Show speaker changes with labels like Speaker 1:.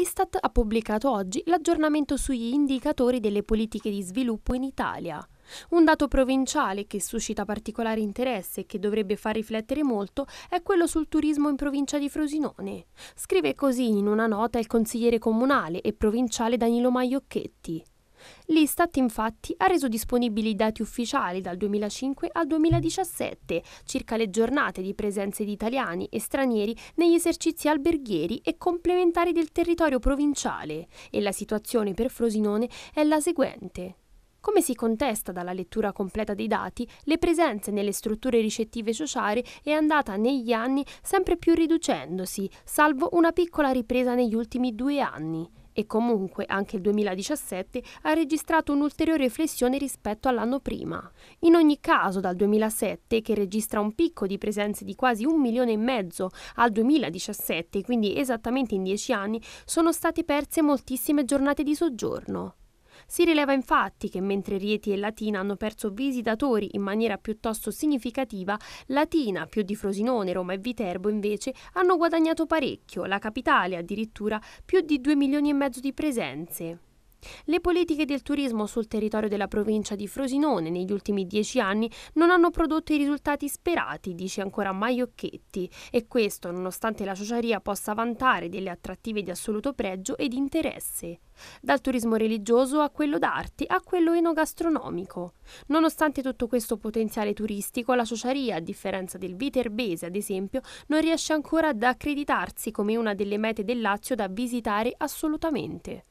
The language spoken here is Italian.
Speaker 1: l'Istat ha pubblicato oggi l'aggiornamento sugli indicatori delle politiche di sviluppo in Italia. Un dato provinciale che suscita particolare interesse e che dovrebbe far riflettere molto è quello sul turismo in provincia di Frosinone. Scrive così in una nota il consigliere comunale e provinciale Danilo Maiocchetti. L'Istat infatti ha reso disponibili i dati ufficiali dal 2005 al 2017 circa le giornate di presenze di italiani e stranieri negli esercizi alberghieri e complementari del territorio provinciale e la situazione per Frosinone è la seguente. Come si contesta dalla lettura completa dei dati, le presenze nelle strutture ricettive sociali è andata negli anni sempre più riducendosi, salvo una piccola ripresa negli ultimi due anni e comunque anche il 2017 ha registrato un'ulteriore flessione rispetto all'anno prima. In ogni caso dal 2007, che registra un picco di presenze di quasi un milione e mezzo al 2017, quindi esattamente in dieci anni, sono state perse moltissime giornate di soggiorno. Si rileva infatti che mentre Rieti e Latina hanno perso visitatori in maniera piuttosto significativa, Latina, più di Frosinone, Roma e Viterbo invece hanno guadagnato parecchio, la capitale addirittura più di 2 milioni e mezzo di presenze. Le politiche del turismo sul territorio della provincia di Frosinone negli ultimi dieci anni non hanno prodotto i risultati sperati, dice ancora Maiocchetti, e questo nonostante la sociaria possa vantare delle attrattive di assoluto pregio e di interesse. Dal turismo religioso a quello d'arte a quello enogastronomico. Nonostante tutto questo potenziale turistico, la sociaria, a differenza del Viterbese ad esempio, non riesce ancora ad accreditarsi come una delle mete del Lazio da visitare assolutamente.